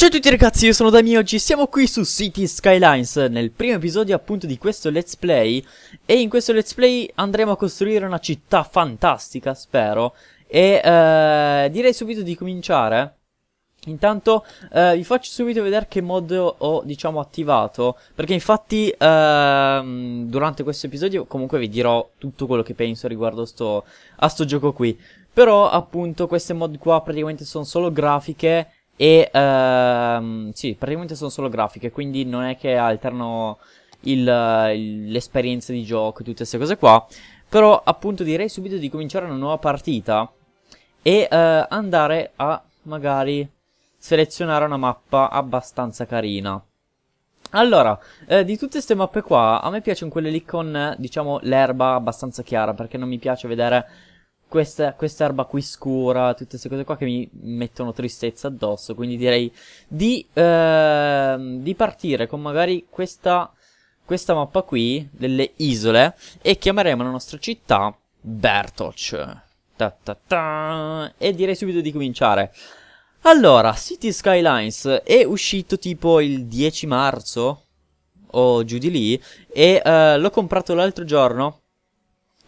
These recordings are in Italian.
Ciao a tutti ragazzi, io sono Dami e oggi siamo qui su City Skylines nel primo episodio appunto di questo Let's Play e in questo Let's Play andremo a costruire una città fantastica, spero e eh, direi subito di cominciare Intanto eh, vi faccio subito vedere che mod ho diciamo attivato Perché infatti ehm, durante questo episodio comunque vi dirò tutto quello che penso riguardo sto, a sto gioco qui Però appunto queste mod qua praticamente sono solo grafiche e ehm, sì, praticamente sono solo grafiche, quindi non è che alternano l'esperienza di gioco e tutte queste cose qua. Però appunto direi subito di cominciare una nuova partita e eh, andare a magari selezionare una mappa abbastanza carina. Allora, eh, di tutte queste mappe qua, a me piacciono quelle lì con, diciamo, l'erba abbastanza chiara, perché non mi piace vedere questa, questa erba qui scura, tutte queste cose qua che mi mettono tristezza addosso, quindi direi di, eh, di partire con magari questa, questa mappa qui, delle isole, e chiameremo la nostra città Bertoc. Ta ta ta. E direi subito di cominciare. Allora, City Skylines è uscito tipo il 10 marzo o giù di lì e uh, l'ho comprato l'altro giorno.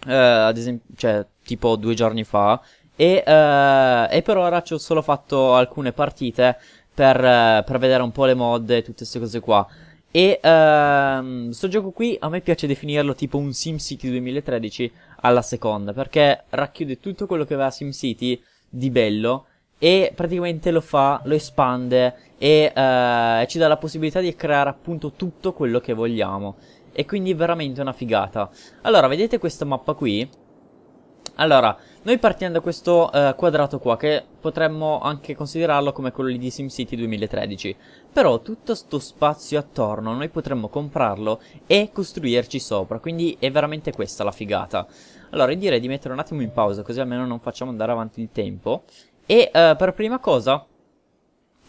Uh, ad esempio, cioè, tipo due giorni fa, e, uh, e per ora ci ho solo fatto alcune partite per, uh, per vedere un po' le mod e tutte queste cose qua. E uh, sto gioco qui a me piace definirlo tipo un SimCity 2013 alla seconda, perché racchiude tutto quello che aveva SimCity di bello e praticamente lo fa, lo espande e uh, ci dà la possibilità di creare appunto tutto quello che vogliamo. E quindi veramente una figata. Allora, vedete questa mappa qui? Allora, noi partiamo da questo eh, quadrato qua, che potremmo anche considerarlo come quello di SimCity 2013. Però tutto sto spazio attorno noi potremmo comprarlo e costruirci sopra, quindi è veramente questa la figata. Allora, io direi di mettere un attimo in pausa, così almeno non facciamo andare avanti il tempo. E eh, per prima cosa,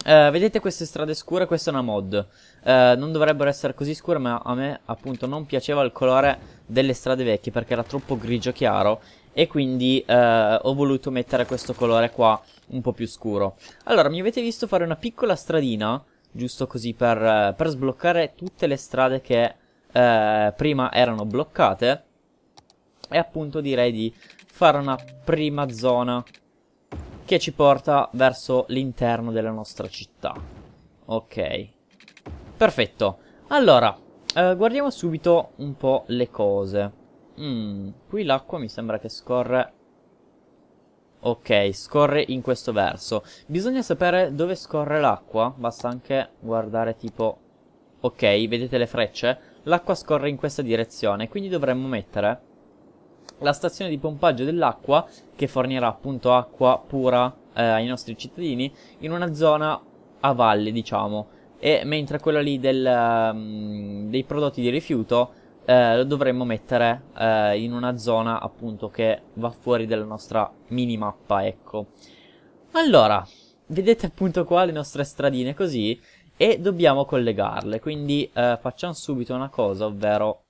Uh, vedete queste strade scure? Questa è una mod. Uh, non dovrebbero essere così scure, ma a me appunto non piaceva il colore delle strade vecchie perché era troppo grigio chiaro e quindi eh, ho voluto mettere questo colore qua un po' più scuro. Allora, mi avete visto fare una piccola stradina, giusto così per, eh, per sbloccare tutte le strade che eh, prima erano bloccate e appunto direi di fare una prima zona che ci porta verso l'interno della nostra città. Ok, perfetto. Allora, eh, guardiamo subito un po' le cose. Mm, qui l'acqua mi sembra che scorre... Ok, scorre in questo verso. Bisogna sapere dove scorre l'acqua. Basta anche guardare tipo... Ok, vedete le frecce? L'acqua scorre in questa direzione, quindi dovremmo mettere la stazione di pompaggio dell'acqua, che fornirà appunto acqua pura eh, ai nostri cittadini, in una zona a valle, diciamo. E mentre quella lì del, um, dei prodotti di rifiuto eh, lo dovremmo mettere eh, in una zona appunto che va fuori dalla nostra minimappa, ecco. Allora, vedete appunto qua le nostre stradine così e dobbiamo collegarle, quindi eh, facciamo subito una cosa, ovvero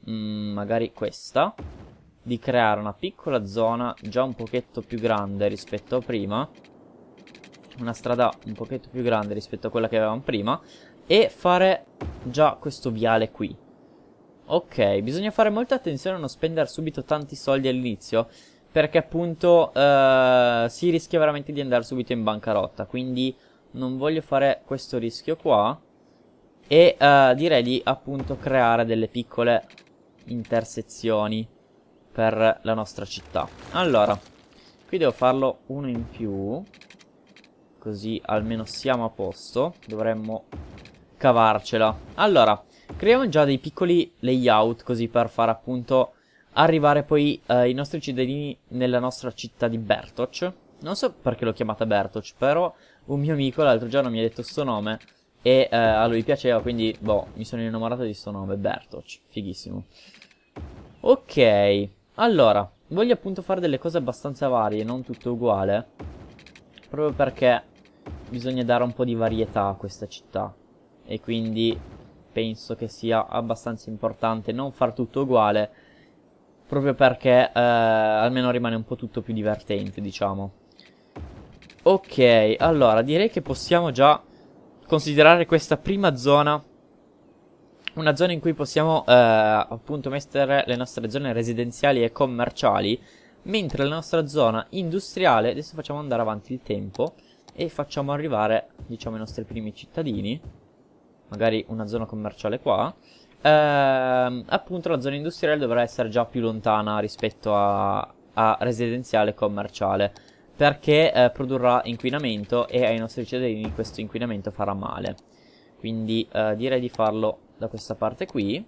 mh, mm, magari questa, di creare una piccola zona già un pochetto più grande rispetto a prima, una strada un pochetto più grande rispetto a quella che avevamo prima, e fare già questo viale qui. Ok, bisogna fare molta attenzione a non spendere subito tanti soldi all'inizio, perché appunto eh, si rischia veramente di andare subito in bancarotta, quindi non voglio fare questo rischio qua e eh, direi di appunto creare delle piccole intersezioni per la nostra città. Allora, qui devo farlo uno in più, così almeno siamo a posto, dovremmo cavarcela. Allora, Creiamo già dei piccoli layout così per far appunto arrivare poi eh, i nostri cittadini nella nostra città di Bertoc. Non so perché l'ho chiamata Bertoc, però un mio amico l'altro giorno mi ha detto sto nome e eh, a lui piaceva, quindi boh, mi sono innamorato di sto nome, Bertoc, fighissimo. Ok, allora, voglio appunto fare delle cose abbastanza varie, non tutto uguale, proprio perché bisogna dare un po' di varietà a questa città e quindi penso che sia abbastanza importante non far tutto uguale, proprio perché eh, almeno rimane un po' tutto più divertente, diciamo. Ok, allora direi che possiamo già considerare questa prima zona una zona in cui possiamo eh, appunto mettere le nostre zone residenziali e commerciali, mentre la nostra zona industriale, adesso facciamo andare avanti il tempo e facciamo arrivare diciamo i nostri primi cittadini magari una zona commerciale qua, ehm, appunto la zona industriale dovrà essere già più lontana rispetto a, a residenziale e commerciale, perché eh, produrrà inquinamento e ai nostri cittadini questo inquinamento farà male. Quindi eh, direi di farlo da questa parte qui.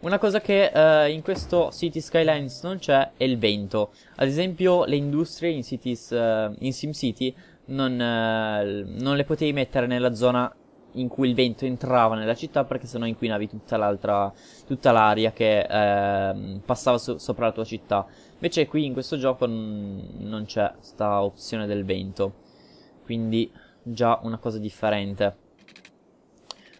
Una cosa che eh, in questo City Skylines non c'è è il vento. Ad esempio le industrie in, cities, eh, in SimCity non, eh, non le potevi mettere nella zona in cui il vento entrava nella città perché sennò inquinavi tutta l'altra tutta l'aria che eh, passava so- sopra la tua città. Invece qui in questo gioco n- non c'è sta opzione del vento. Quindi già una cosa differente.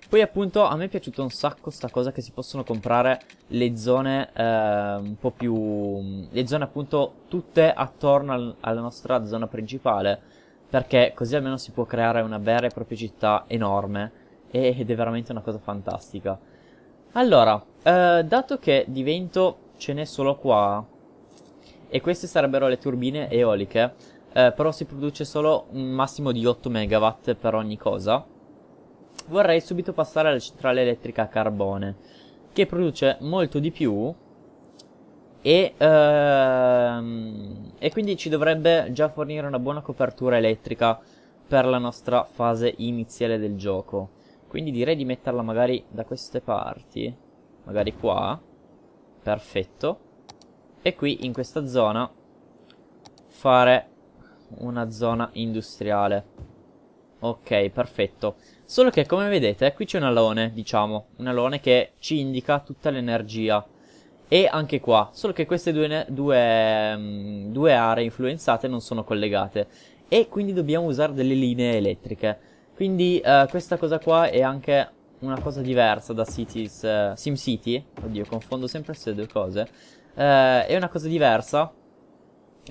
Poi appunto a me è piaciuta un sacco sta cosa che si possono comprare le zone eh, un po' più... le zone appunto tutte attorno al- alla nostra zona principale perché così almeno si può creare una vera e propria città enorme ed è veramente una cosa fantastica. Allora, eh, dato che di vento ce n'è solo qua e queste sarebbero le turbine eoliche, eh, però si produce solo un massimo di 8 MW per ogni cosa, vorrei subito passare alla centrale elettrica a carbone, che produce molto di più e, ehm, e quindi ci dovrebbe già fornire una buona copertura elettrica per la nostra fase iniziale del gioco. Quindi direi di metterla magari da queste parti, magari qua, perfetto, e qui in questa zona fare una zona industriale. Ok, perfetto. Solo che come vedete qui c'è un alone, diciamo, un alone che ci indica tutta l'energia e anche qua, solo che queste due, due, mm, due aree influenzate non sono collegate e quindi dobbiamo usare delle linee elettriche. Quindi uh, questa cosa qua è anche una cosa diversa da Cities, uh, SimCity, oddio confondo sempre queste due cose, uh, è una cosa diversa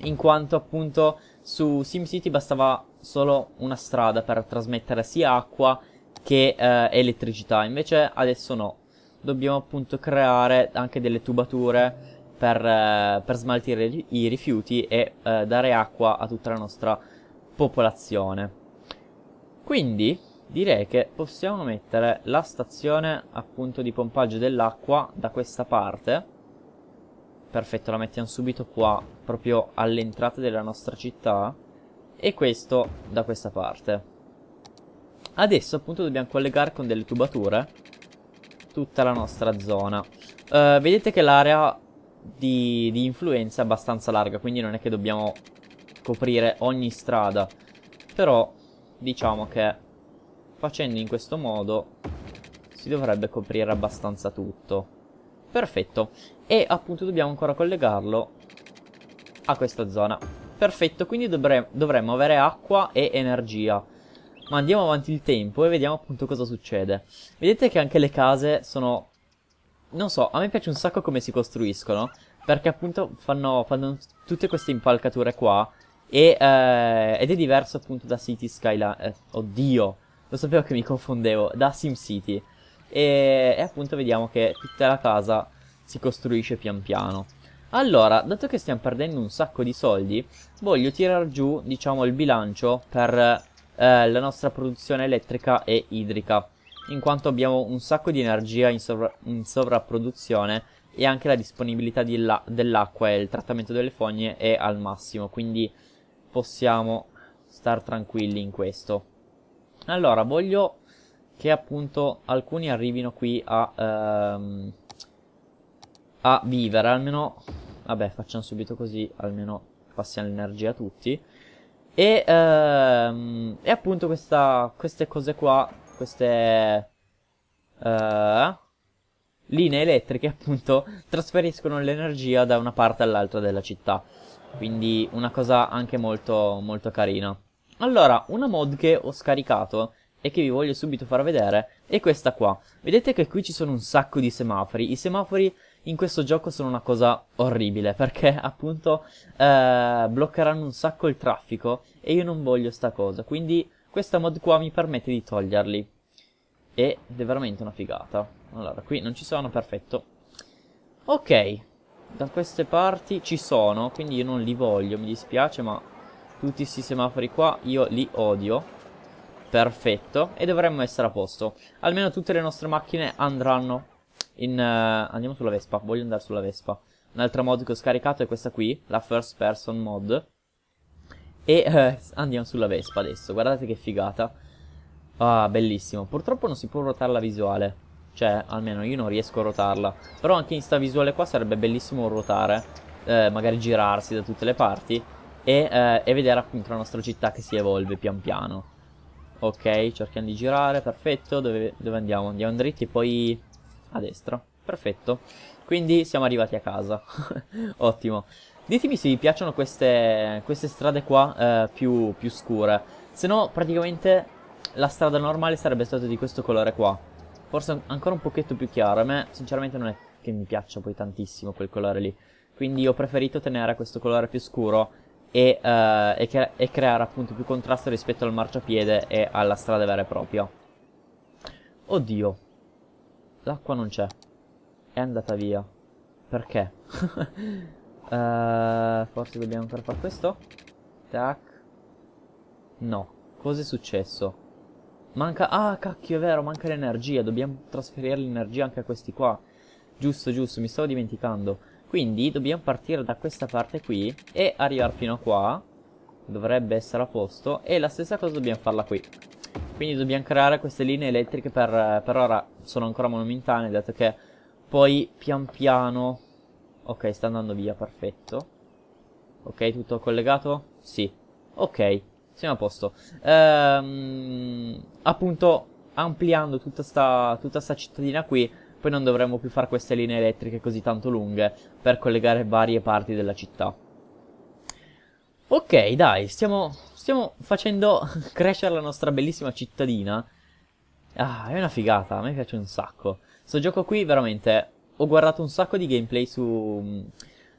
in quanto appunto su SimCity bastava solo una strada per trasmettere sia acqua che elettricità, invece adesso no, dobbiamo appunto creare anche delle tubature per, eh, per smaltire i rifiuti e eh, dare acqua a tutta la nostra popolazione. Quindi direi che possiamo mettere la stazione appunto di pompaggio dell'acqua da questa parte. Perfetto, la mettiamo subito qua, proprio all'entrata della nostra città. E questo da questa parte. Adesso appunto dobbiamo collegare con delle tubature tutta la nostra zona. Uh, vedete che l'area di, di, influenza è abbastanza larga, quindi non è che dobbiamo coprire ogni strada. Però diciamo che facendo in questo modo si dovrebbe coprire abbastanza tutto. Perfetto. E appunto dobbiamo ancora collegarlo a questa zona. Perfetto, quindi dovremmo avere acqua e energia ma andiamo avanti il tempo e vediamo appunto cosa succede. Vedete che anche le case sono... Non so, a me piace un sacco come si costruiscono, perché appunto fanno, fanno tutte queste impalcature qua, e, eh, ed è diverso appunto da City Skyline... Eh, oddio, lo sapevo che mi confondevo, da SimCity. E, e appunto vediamo che tutta la casa si costruisce pian piano. Allora, dato che stiamo perdendo un sacco di soldi, voglio tirar giù, diciamo, il bilancio per eh, la nostra produzione elettrica e idrica, in quanto abbiamo un sacco di energia in, sovra in sovrapproduzione e anche la disponibilità dell'acqua e il trattamento delle fogne è al massimo, quindi possiamo star tranquilli in questo. Allora, voglio che appunto alcuni arrivino qui a, ehm, a vivere, almeno... Vabbè, facciamo subito così, almeno passiamo l'energia a tutti. E, ehm, e appunto questa, queste cose qua, queste eh, linee elettriche appunto trasferiscono l'energia da una parte all'altra della città. Quindi una cosa anche molto, molto carina. Allora, una mod che ho scaricato e che vi voglio subito far vedere è questa qua. Vedete che qui ci sono un sacco di semafori. I semafori in questo gioco sono una cosa orribile perché appunto eh, bloccheranno un sacco il traffico e io non voglio sta cosa, quindi questa mod qua mi permette di toglierli ed è veramente una figata. Allora, qui non ci sono, perfetto. Ok, da queste parti ci sono, quindi io non li voglio, mi dispiace, ma tutti questi semafori qua io li odio. Perfetto, e dovremmo essere a posto. Almeno tutte le nostre macchine andranno in, uh, andiamo sulla Vespa, voglio andare sulla Vespa. Un'altra mod che ho scaricato è questa qui, la First Person mod. E uh, andiamo sulla Vespa adesso, guardate che figata. Ah, bellissimo. Purtroppo non si può ruotare la visuale. Cioè, almeno io non riesco a ruotarla. Però anche in sta visuale qua sarebbe bellissimo ruotare. Eh, magari girarsi da tutte le parti. E, eh, e vedere appunto la nostra città che si evolve pian piano. Ok, cerchiamo di girare, perfetto. Dove, dove andiamo? Andiamo dritti e poi a destra. Perfetto. Quindi siamo arrivati a casa. Ottimo. Ditemi se vi piacciono queste, queste strade qua eh, più, più scure. Se no, praticamente la strada normale sarebbe stata di questo colore qua. Forse ancora un pochetto più chiaro. A me, sinceramente, non è che mi piaccia poi tantissimo quel colore lì. Quindi ho preferito tenere questo colore più scuro e, eh, e, cre e creare appunto più contrasto rispetto al marciapiede e alla strada vera e propria. Oddio, L'acqua non c'è. È andata via. Perché? uh, forse dobbiamo ancora fare questo? Tac. No. Cos'è successo? Manca... Ah, cacchio, è vero, manca l'energia. Dobbiamo trasferire l'energia anche a questi qua. Giusto, giusto, mi stavo dimenticando. Quindi dobbiamo partire da questa parte qui e arrivare fino a qua. Dovrebbe essere a posto. E la stessa cosa dobbiamo farla qui. Quindi dobbiamo creare queste linee elettriche per, per ora sono ancora monumentane, dato che poi pian piano... Ok, sta andando via, perfetto. Ok, tutto collegato? Sì. Ok, siamo a posto. Ehm, appunto, ampliando tutta sta, tutta sta cittadina qui, poi non dovremmo più fare queste linee elettriche così tanto lunghe per collegare varie parti della città. Ok, dai, stiamo, stiamo facendo crescere la nostra bellissima cittadina. Ah, è una figata, a me piace un sacco. Sto gioco qui, veramente, ho guardato un sacco di gameplay su,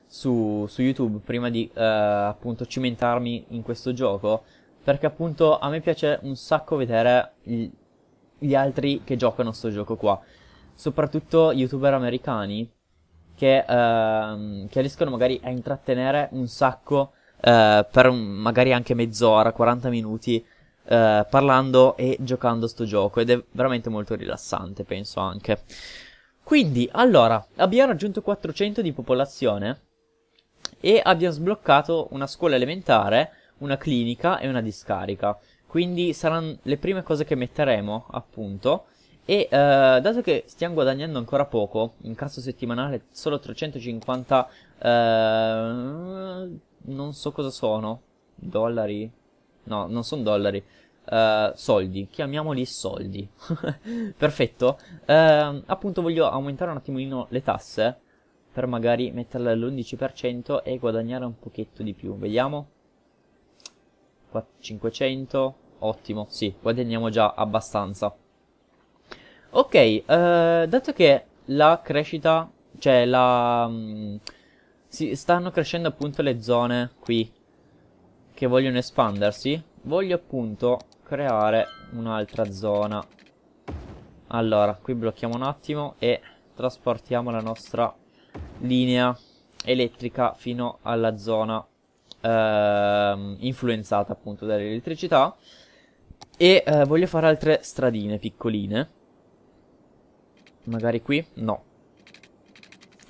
su, su YouTube prima di, eh, appunto, cimentarmi in questo gioco. Perché, appunto, a me piace un sacco vedere gli, gli altri che giocano sto gioco qua. Soprattutto youtuber americani che, eh, che riescono magari a intrattenere un sacco eh, per un, magari anche mezz'ora, 40 minuti eh, parlando e giocando sto gioco ed è veramente molto rilassante, penso anche. Quindi, allora, abbiamo raggiunto 400 di popolazione e abbiamo sbloccato una scuola elementare, una clinica e una discarica. Quindi saranno le prime cose che metteremo, appunto. E eh, dato che stiamo guadagnando ancora poco, in caso settimanale solo 350 eh, non so cosa sono, dollari, no, non sono dollari, Uh, soldi, chiamiamoli soldi. Perfetto. Uh, appunto voglio aumentare un attimino le tasse per magari metterle all'11% e guadagnare un pochetto di più. Vediamo. 500, ottimo, sì, guadagniamo già abbastanza. Ok, uh, dato che la crescita, cioè la... Mh, mm, si stanno crescendo appunto le zone qui che vogliono espandersi. Voglio appunto creare un'altra zona. Allora, qui blocchiamo un attimo e trasportiamo la nostra linea elettrica fino alla zona eh, influenzata appunto dall'elettricità e eh, voglio fare altre stradine piccoline magari qui? no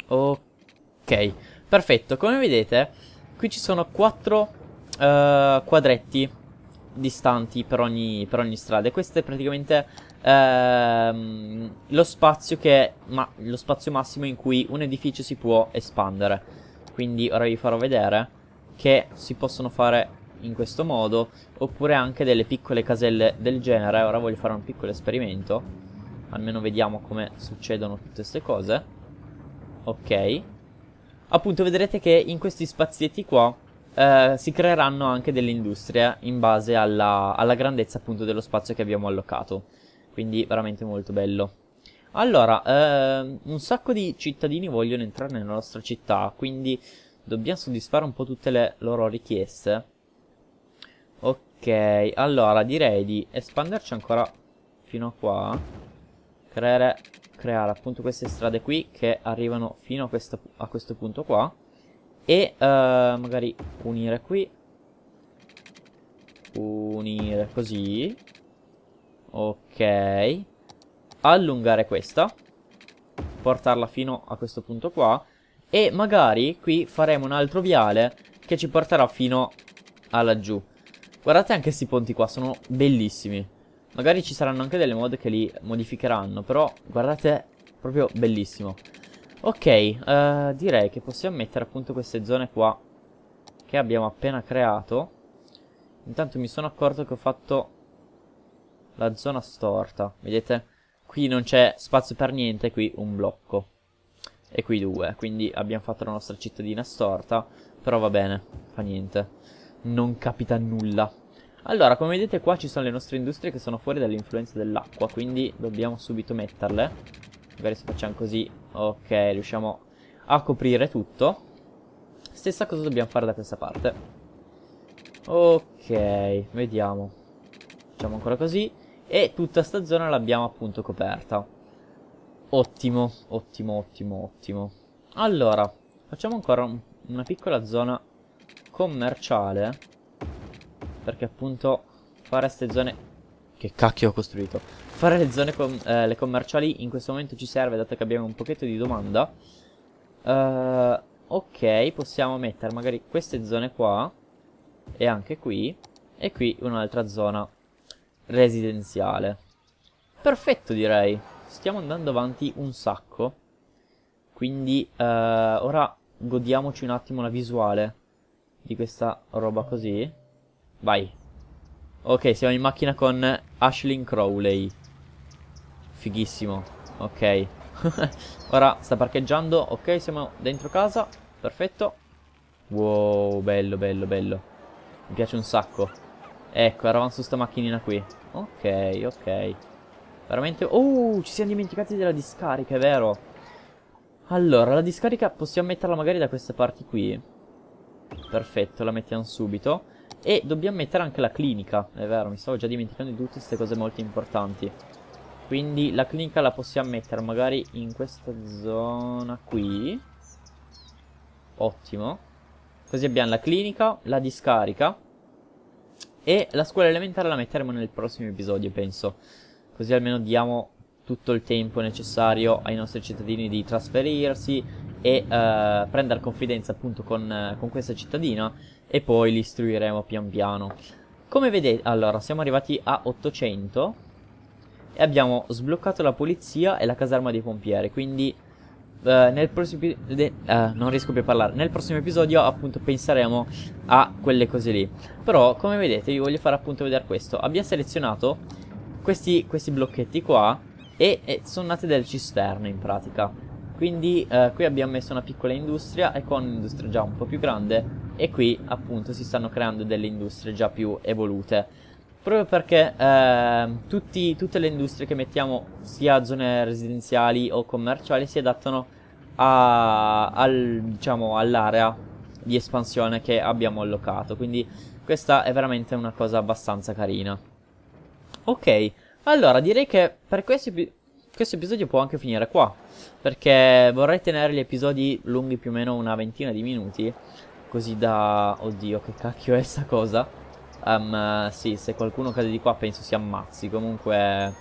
ok Perfetto, come vedete, qui ci sono quattro eh, quadretti distanti per ogni, per ogni, strada. E questo è praticamente ehm, lo, spazio che, ma, lo spazio massimo in cui un edificio si può espandere. Quindi ora vi farò vedere che si possono fare in questo modo oppure anche delle piccole caselle del genere. Ora voglio fare un piccolo esperimento. Almeno vediamo come succedono tutte queste cose. Ok appunto vedrete che in questi spazietti qua eh, si creeranno anche delle industrie in base alla, alla grandezza appunto dello spazio che abbiamo allocato. Quindi veramente molto bello. Allora, eh, un sacco di cittadini vogliono entrare nella nostra città, quindi dobbiamo soddisfare un po' tutte le loro richieste. Ok, allora direi di espanderci ancora fino a qua, creare creare appunto queste strade qui che arrivano fino a, questa, a questo punto qua e uh, magari unire qui unire così ok allungare questa portarla fino a questo punto qua e magari qui faremo un altro viale che ci porterà fino a laggiù guardate anche questi ponti qua sono bellissimi Magari ci saranno anche delle mod che li modificheranno, però guardate, proprio bellissimo. Ok, uh, direi che possiamo mettere appunto queste zone qua che abbiamo appena creato. Intanto mi sono accorto che ho fatto la zona storta, vedete? Qui non c'è spazio per niente, qui un blocco. E qui due, quindi abbiamo fatto la nostra cittadina storta, però va bene, fa niente. Non capita nulla. Allora, come vedete qua ci sono le nostre industrie che sono fuori dall'influenza dell'acqua, quindi dobbiamo subito metterle. Magari se facciamo così, ok, riusciamo a coprire tutto. Stessa cosa dobbiamo fare da questa parte. Ok, vediamo. Facciamo ancora così. E tutta sta zona l'abbiamo appunto coperta. Ottimo, ottimo, ottimo, ottimo. Allora, facciamo ancora una piccola zona commerciale perché appunto fare queste zone... Che cacchio ho costruito? Fare le zone com eh, le commerciali in questo momento ci serve, dato che abbiamo un pochetto di domanda. Uh, ok, possiamo mettere magari queste zone qua. E anche qui. E qui un'altra zona residenziale. Perfetto direi. Stiamo andando avanti un sacco. Quindi uh, ora godiamoci un attimo la visuale di questa roba così. Vai. Ok, siamo in macchina con Ashlyn Crowley. Fighissimo. Ok. Ora sta parcheggiando. Ok, siamo dentro casa. Perfetto. Wow, bello, bello, bello. Mi piace un sacco. Ecco, eravamo su sta macchinina qui. Ok, ok. Veramente... Oh, ci siamo dimenticati della discarica, è vero. Allora, la discarica possiamo metterla magari da queste parti qui. Perfetto, la mettiamo subito. E dobbiamo mettere anche la clinica, è vero, mi stavo già dimenticando di tutte queste cose molto importanti. Quindi la clinica la possiamo mettere magari in questa zona qui. Ottimo. Così abbiamo la clinica, la discarica e la scuola elementare la metteremo nel prossimo episodio, penso. Così almeno diamo tutto il tempo necessario ai nostri cittadini di trasferirsi e eh, prendere confidenza appunto con, eh, con questa cittadina e poi li istruiremo pian piano. Come vedete, allora, siamo arrivati a 800 e abbiamo sbloccato la polizia e la caserma dei pompieri, quindi eh, nel prossimo eh, non riesco più a parlare. Nel prossimo episodio appunto penseremo a quelle cose lì. Però, come vedete, vi voglio fare appunto vedere questo. Abbiamo selezionato questi, questi blocchetti qua e, e sono nate delle cisterne in pratica. Quindi eh, qui abbiamo messo una piccola industria e con un'industria già un po' più grande e qui appunto si stanno creando delle industrie già più evolute proprio perché eh, tutti, tutte le industrie che mettiamo sia zone residenziali o commerciali si adattano a, al, diciamo, all'area di espansione che abbiamo allocato quindi questa è veramente una cosa abbastanza carina ok allora direi che per questo, questo episodio può anche finire qua perché vorrei tenere gli episodi lunghi più o meno una ventina di minuti Così da... Oddio, che cacchio è sta cosa? Um, sì, se qualcuno cade di qua penso si ammazzi. Comunque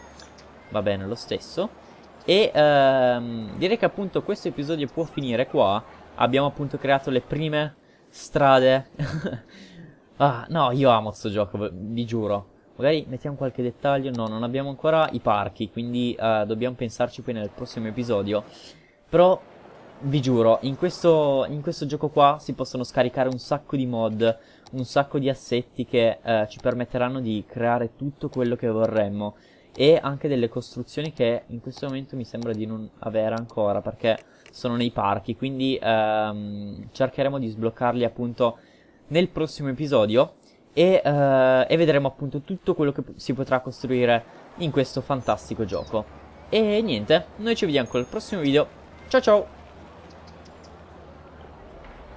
va bene lo stesso. E um, direi che appunto questo episodio può finire qua. Abbiamo appunto creato le prime strade. ah, no, io amo questo gioco, vi giuro. Magari mettiamo qualche dettaglio. No, non abbiamo ancora i parchi, quindi uh, dobbiamo pensarci poi nel prossimo episodio. Però vi giuro, in questo, in questo, gioco qua si possono scaricare un sacco di mod, un sacco di assetti che eh, ci permetteranno di creare tutto quello che vorremmo e anche delle costruzioni che in questo momento mi sembra di non avere ancora perché sono nei parchi, quindi ehm, cercheremo di sbloccarli appunto nel prossimo episodio e, eh, e vedremo appunto tutto quello che si potrà costruire in questo fantastico gioco. E niente, noi ci vediamo col prossimo video, ciao ciao!